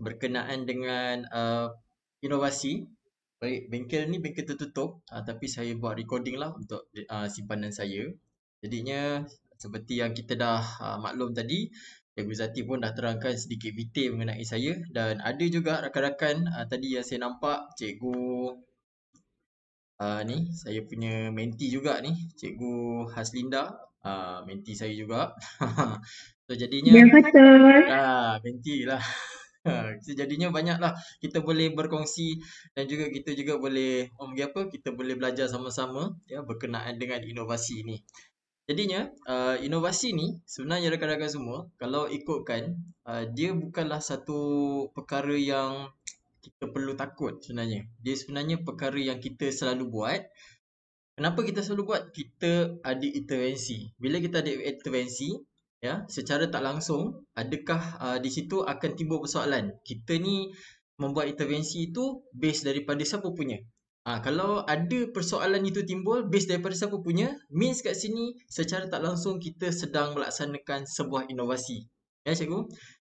berkenaan dengan uh, inovasi. Baik, bengkel ni bengkel tertutup uh, tapi saya buat recording lah untuk uh, simpanan saya. Jadinya seperti yang kita dah uh, maklum tadi, Cikgu Zati pun dah terangkan sedikit detail mengenai saya dan ada juga rakan-rakan uh, tadi yang saya nampak Cikgu uh, ni saya punya menti juga ni Cikgu Haslinda uh, menti saya juga so jadinya ya, uh, ah, menti lah Sejadinya ha, hmm. banyaklah kita boleh berkongsi dan juga kita juga boleh oh, bagi apa kita boleh belajar sama-sama ya berkenaan dengan inovasi ini. Jadinya uh, inovasi ni sebenarnya rakan-rakan semua kalau ikutkan uh, dia bukanlah satu perkara yang kita perlu takut sebenarnya. Dia sebenarnya perkara yang kita selalu buat. Kenapa kita selalu buat? Kita ada intervensi. Bila kita ada intervensi, ya secara tak langsung adakah uh, di situ akan timbul persoalan kita ni membuat intervensi itu base daripada siapa punya ha, kalau ada persoalan itu timbul base daripada siapa punya means kat sini secara tak langsung kita sedang melaksanakan sebuah inovasi ya cikgu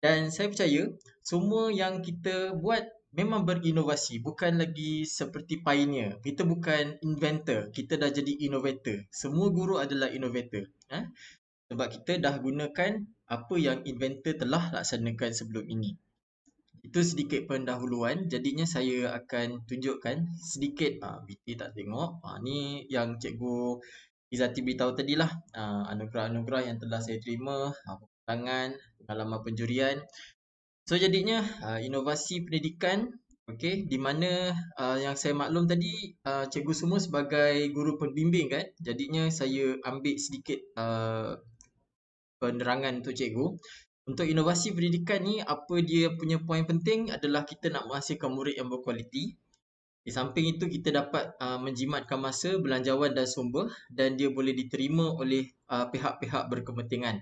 dan saya percaya semua yang kita buat memang berinovasi bukan lagi seperti pioneer kita bukan inventor kita dah jadi innovator semua guru adalah innovator ha? sebab kita dah gunakan apa yang inventor telah laksanakan sebelum ini. Itu sedikit pendahuluan, jadinya saya akan tunjukkan sedikit ah BT tak tengok. Ah ni yang cikgu Izati beritahu tadi lah ah, anugerah-anugerah yang telah saya terima, ah, pengalaman pengalaman penjurian. So jadinya ah, inovasi pendidikan Okey, di mana uh, yang saya maklum tadi uh, cikgu semua sebagai guru pembimbing kan. Jadinya saya ambil sedikit uh, penerangan tu cikgu. Untuk inovasi pendidikan ni apa dia punya poin penting adalah kita nak menghasilkan murid yang berkualiti. Di samping itu kita dapat uh, menjimatkan masa, belanjawan dan sumber dan dia boleh diterima oleh uh, pihak-pihak berkepentingan.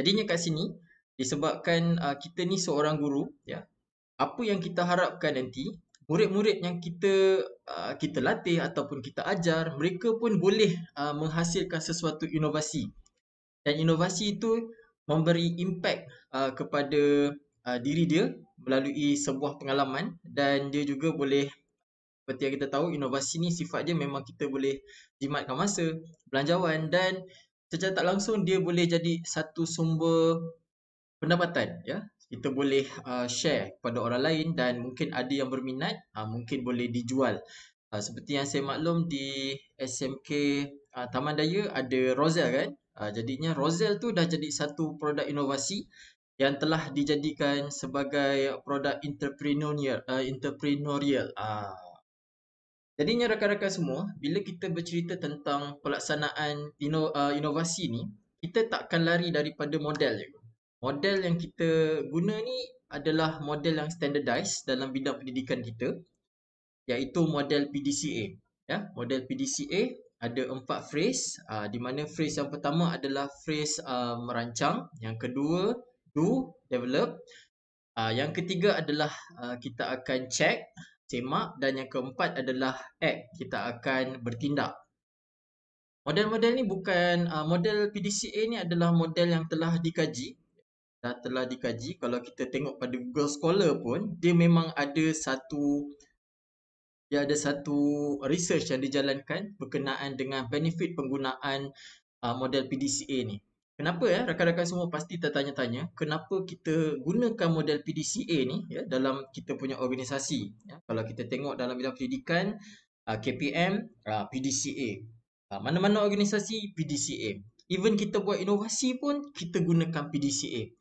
Jadinya kat sini disebabkan uh, kita ni seorang guru ya. Apa yang kita harapkan nanti murid-murid yang kita uh, kita latih ataupun kita ajar mereka pun boleh uh, menghasilkan sesuatu inovasi dan inovasi itu memberi impact uh, kepada uh, diri dia melalui sebuah pengalaman dan dia juga boleh seperti yang kita tahu inovasi ni sifat dia memang kita boleh jimatkan masa, belanjawan dan secara tak langsung dia boleh jadi satu sumber pendapatan ya. Kita boleh uh, share kepada orang lain dan mungkin ada yang berminat, uh, mungkin boleh dijual. Uh, seperti yang saya maklum di SMK uh, Taman Daya ada Rosel kan? Ah, jadinya Rozel tu dah jadi satu produk inovasi yang telah dijadikan sebagai produk entrepreneurial. Uh, entrepreneurial. Uh. Jadinya rakan-rakan semua, bila kita bercerita tentang pelaksanaan ino, uh, inovasi ni, kita takkan lari daripada model. Je. Model yang kita guna ni adalah model yang standardized dalam bidang pendidikan kita, iaitu model PDCA. Ya, model PDCA ada empat phrase uh, di mana phrase yang pertama adalah phrase uh, merancang yang kedua do develop uh, yang ketiga adalah uh, kita akan check tema dan yang keempat adalah act kita akan bertindak model-model ni bukan uh, model PDCA ni adalah model yang telah dikaji dah telah dikaji kalau kita tengok pada Google Scholar pun dia memang ada satu dia ada satu research yang dijalankan berkenaan dengan benefit penggunaan uh, model PDCA ni. Kenapa ya? Rakan-rakan semua pasti tertanya-tanya kenapa kita gunakan model PDCA ni ya, dalam kita punya organisasi. Ya? Kalau kita tengok dalam bidang pendidikan, uh, KPM, uh, PDCA. Uh, mana-mana organisasi, PDCA. Even kita buat inovasi pun, kita gunakan PDCA.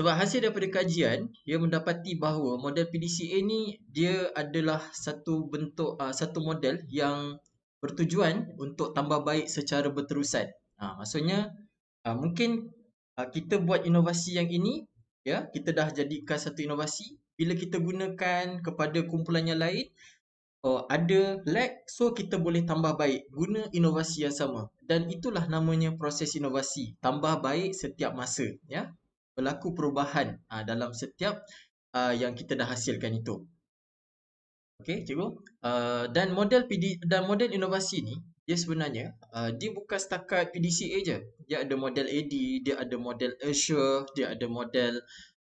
Sebab hasil daripada kajian, dia mendapati bahawa model PDCA ni dia adalah satu bentuk uh, satu model yang bertujuan untuk tambah baik secara berterusan. Uh, maksudnya uh, mungkin uh, kita buat inovasi yang ini, ya, kita dah jadikan satu inovasi bila kita gunakan kepada kumpulan yang lain oh, ada lag so kita boleh tambah baik guna inovasi yang sama dan itulah namanya proses inovasi tambah baik setiap masa ya berlaku perubahan uh, dalam setiap uh, yang kita dah hasilkan itu. Okey, cikgu. Uh, dan model PD dan model inovasi ni dia sebenarnya uh, dia bukan setakat PDCA je. Dia ada model AD, dia ada model Azure, dia ada model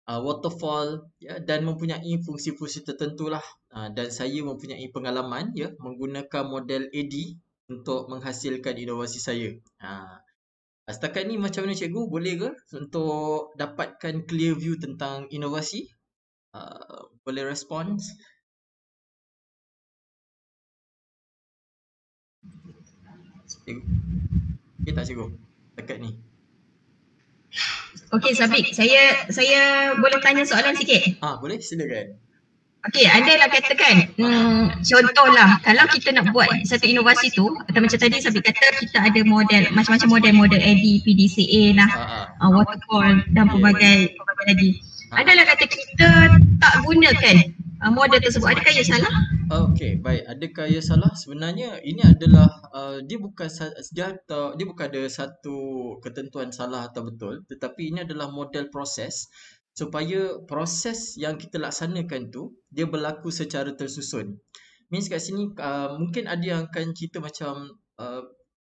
uh, waterfall ya dan mempunyai fungsi-fungsi tertentulah. Uh, dan saya mempunyai pengalaman ya menggunakan model AD untuk menghasilkan inovasi saya. Uh, Setakat ni macam mana cikgu boleh ke untuk dapatkan clear view tentang inovasi? Uh, boleh respons? Cikgu. Okay tak cikgu? Setakat ni. Okay, Sabik. Saya saya boleh tanya soalan sikit? Ah, boleh? Silakan. Okey, ada lah katakan, hmm, contohlah kalau kita nak buat satu inovasi tu atau macam tadi saya kata kita ada model macam-macam model-model AD, PDCA lah, ha, ha. uh, waterfall dan pelbagai pelbagai lagi. Anda ha. kata kita tak gunakan uh, model tersebut adakah ia salah? Okey, baik. Adakah ia salah? Sebenarnya ini adalah uh, dia bukan dia, atau, dia bukan ada satu ketentuan salah atau betul, tetapi ini adalah model proses supaya proses yang kita laksanakan tu dia berlaku secara tersusun. Means kat sini uh, mungkin ada yang akan cerita macam uh,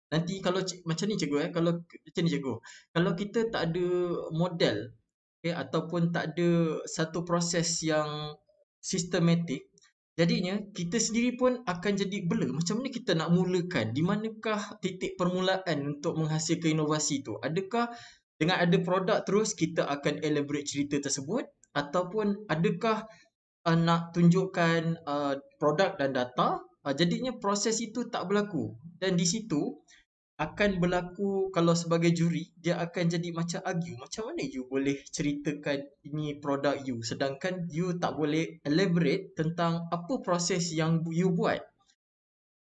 nanti kalau macam ni cikgu eh kalau macam ni cikgu. Kalau kita tak ada model okay, ataupun tak ada satu proses yang sistematik Jadinya kita sendiri pun akan jadi blur macam mana kita nak mulakan di manakah titik permulaan untuk menghasilkan inovasi tu adakah dengan ada produk terus kita akan elaborate cerita tersebut ataupun adakah uh, nak tunjukkan uh, produk dan data uh, jadinya proses itu tak berlaku dan di situ akan berlaku kalau sebagai juri dia akan jadi macam argue ah, macam mana you boleh ceritakan ini produk you sedangkan you tak boleh elaborate tentang apa proses yang you buat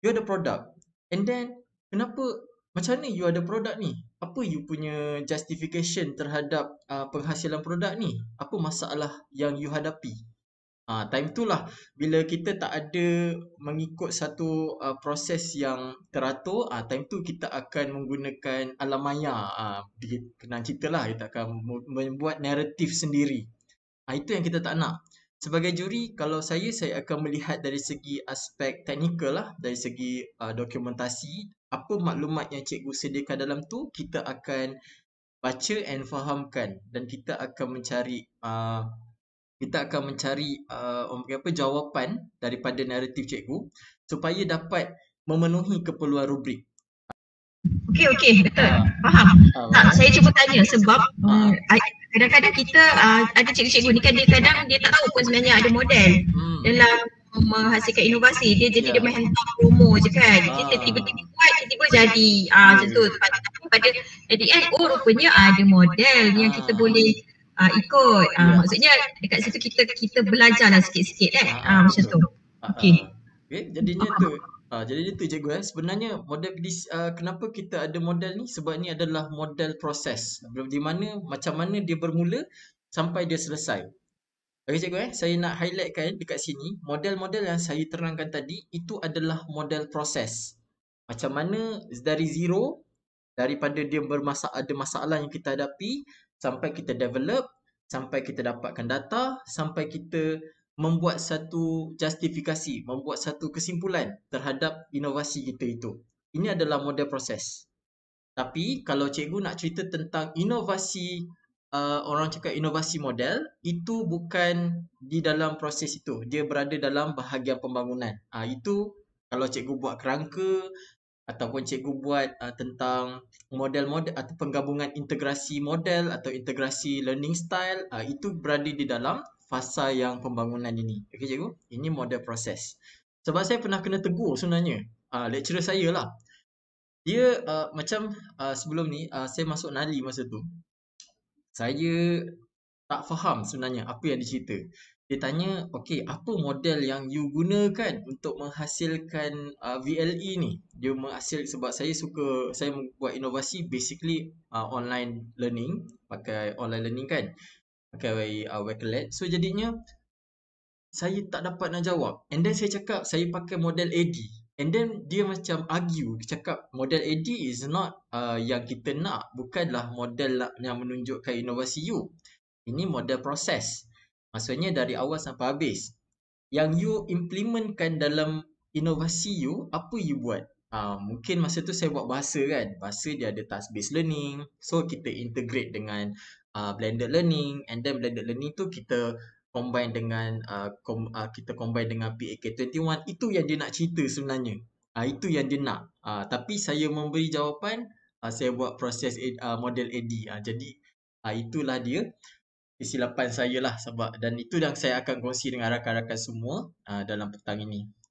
you ada produk and then kenapa macam ni you ada produk ni apa you punya justification terhadap uh, penghasilan produk ni apa masalah yang you hadapi ah uh, time itulah bila kita tak ada mengikut satu uh, proses yang teratur ah time tu kita akan menggunakan alam maya ah uh, kenal citalah kita akan membuat naratif sendiri ah itu yang kita tak nak Sebagai juri, kalau saya, saya akan melihat dari segi aspek teknikal lah, dari segi uh, dokumentasi, apa maklumat yang cikgu sediakan dalam tu, kita akan baca and fahamkan dan kita akan mencari uh, kita akan mencari uh, apa jawapan daripada naratif cikgu supaya dapat memenuhi keperluan rubrik. Okey okey betul. Ha. Faham. Ha. Tak saya cuba tanya sebab ha. kadang-kadang kita uh, ada cikgu-cikgu ni kan dia kadang dia tak tahu pun sebenarnya ada model hmm. dalam menghasilkan inovasi dia jadi yeah. dia main hantar promo je kan ha. kita tiba-tiba buat tiba-tiba jadi ah ha. uh, macam tu tapi pada at the end oh rupanya ada model ha. yang kita boleh uh, ikut uh, yeah. maksudnya dekat situ kita kita belajarlah sikit-sikit eh ha. uh, macam tu okey okey eh, jadinya tu Ha, jadi itu cikgu eh. Sebenarnya model uh, kenapa kita ada model ni? Sebab ni adalah model proses. Di mana, macam mana dia bermula sampai dia selesai. Okey cikgu eh. Saya nak highlightkan dekat sini. Model-model yang saya terangkan tadi itu adalah model proses. Macam mana dari zero, daripada dia bermasa ada masalah yang kita hadapi, sampai kita develop, sampai kita dapatkan data, sampai kita membuat satu justifikasi, membuat satu kesimpulan terhadap inovasi kita itu. Ini adalah model proses. Tapi kalau cikgu nak cerita tentang inovasi, uh, orang cakap inovasi model, itu bukan di dalam proses itu. Dia berada dalam bahagian pembangunan. Uh, itu kalau cikgu buat kerangka ataupun cikgu buat uh, tentang model-model atau penggabungan integrasi model atau integrasi learning style, uh, itu berada di dalam fasa yang pembangunan ini. Okey cikgu, ini model proses. Sebab saya pernah kena tegur sebenarnya. Uh, lecturer saya lah. Dia uh, macam uh, sebelum ni, uh, saya masuk nali masa tu. Saya tak faham sebenarnya apa yang dicerita. Dia tanya, okey apa model yang you gunakan untuk menghasilkan uh, VLE ni? Dia menghasil sebab saya suka, saya buat inovasi basically uh, online learning. Pakai online learning kan pakai uh, wakelet so jadinya saya tak dapat nak jawab and then saya cakap saya pakai model AD and then dia macam argue cakap model AD is not uh, yang kita nak bukanlah model yang menunjukkan inovasi you ini model proses maksudnya dari awal sampai habis yang you implementkan dalam inovasi you apa you buat uh, mungkin masa tu saya buat bahasa kan bahasa dia ada task based learning so kita integrate dengan uh, blended learning and then blended learning tu kita combine dengan uh, com, uh, kita combine dengan PAK21 itu yang dia nak cerita sebenarnya uh, itu yang dia nak uh, tapi saya memberi jawapan uh, saya buat proses ad, uh, model AD uh, jadi uh, itulah dia kesilapan saya lah sebab dan itu yang saya akan kongsi dengan rakan-rakan semua uh, dalam petang ini